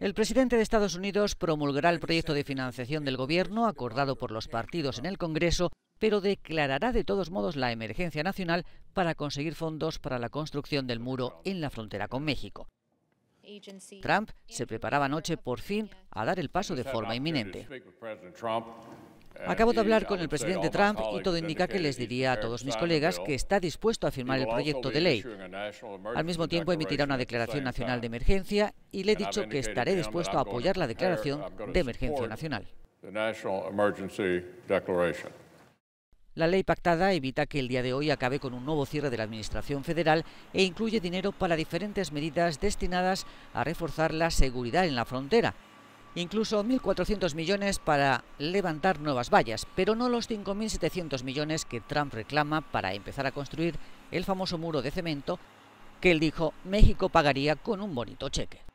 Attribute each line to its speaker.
Speaker 1: El presidente de Estados Unidos promulgará el proyecto de financiación del gobierno acordado por los partidos en el Congreso, pero declarará de todos modos la emergencia nacional para conseguir fondos para la construcción del muro en la frontera con México. Trump se preparaba anoche por fin a dar el paso de forma inminente. Acabo de hablar con el presidente Trump y todo indica que les diría a todos mis colegas que está dispuesto a firmar el proyecto de ley. Al mismo tiempo emitirá una declaración nacional de emergencia y le he dicho que estaré dispuesto a apoyar la declaración de emergencia nacional. La ley pactada evita que el día de hoy acabe con un nuevo cierre de la Administración Federal e incluye dinero para diferentes medidas destinadas a reforzar la seguridad en la frontera, incluso 1.400 millones para levantar nuevas vallas, pero no los 5.700 millones que Trump reclama para empezar a construir el famoso muro de cemento que él dijo México pagaría con un bonito cheque.